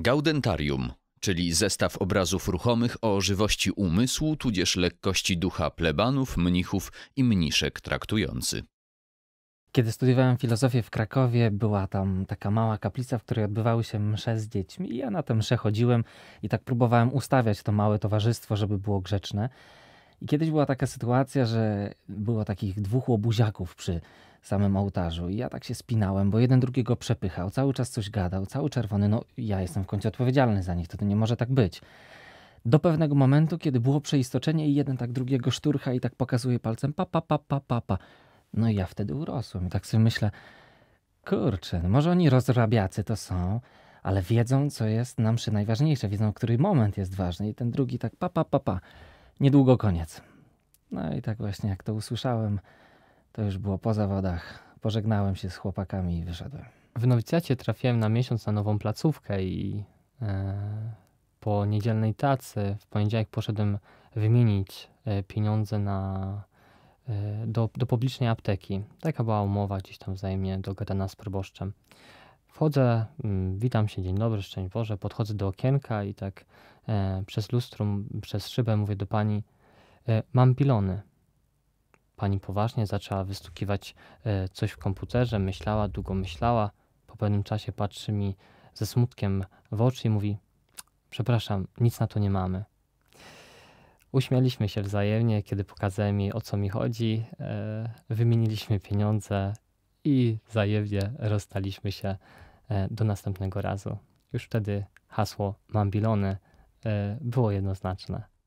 Gaudentarium, czyli zestaw obrazów ruchomych o żywości umysłu tudzież lekkości ducha plebanów, mnichów i mniszek traktujący. Kiedy studiowałem filozofię w Krakowie, była tam taka mała kaplica, w której odbywały się msze z dziećmi i ja na tę mszę chodziłem i tak próbowałem ustawiać to małe towarzystwo, żeby było grzeczne. I kiedyś była taka sytuacja, że było takich dwóch łobuziaków przy samym ołtarzu i ja tak się spinałem, bo jeden drugiego przepychał, cały czas coś gadał, cały czerwony, no ja jestem w końcu odpowiedzialny za nich, to, to nie może tak być. Do pewnego momentu, kiedy było przeistoczenie i jeden tak drugiego szturcha i tak pokazuje palcem pa, pa, pa, pa, pa, pa. No i ja wtedy urosłem i tak sobie myślę, kurczę, no może oni rozrabiacy to są, ale wiedzą, co jest nam przy najważniejsze, wiedzą, który moment jest ważny i ten drugi tak pa, pa, pa, pa niedługo koniec. No i tak właśnie jak to usłyszałem, to już było po zawodach. Pożegnałem się z chłopakami i wyszedłem. W nowicjacie trafiłem na miesiąc na nową placówkę i e, po niedzielnej tacy w poniedziałek poszedłem wymienić e, pieniądze na, e, do, do publicznej apteki. Taka była umowa, gdzieś tam wzajemnie dogadana z proboszczem. Wchodzę, mm, witam się, dzień dobry, szczęść Boże, podchodzę do okienka i tak e, przez lustrum, przez szybę mówię do pani, e, mam pilony. Pani poważnie zaczęła wystukiwać e, coś w komputerze, myślała, długo myślała. Po pewnym czasie patrzy mi ze smutkiem w oczy i mówi, przepraszam, nic na to nie mamy. Uśmialiśmy się wzajemnie, kiedy pokazałem jej o co mi chodzi, e, wymieniliśmy pieniądze i wzajemnie rozstaliśmy się E, do następnego razu. Już wtedy hasło Mambilone było jednoznaczne.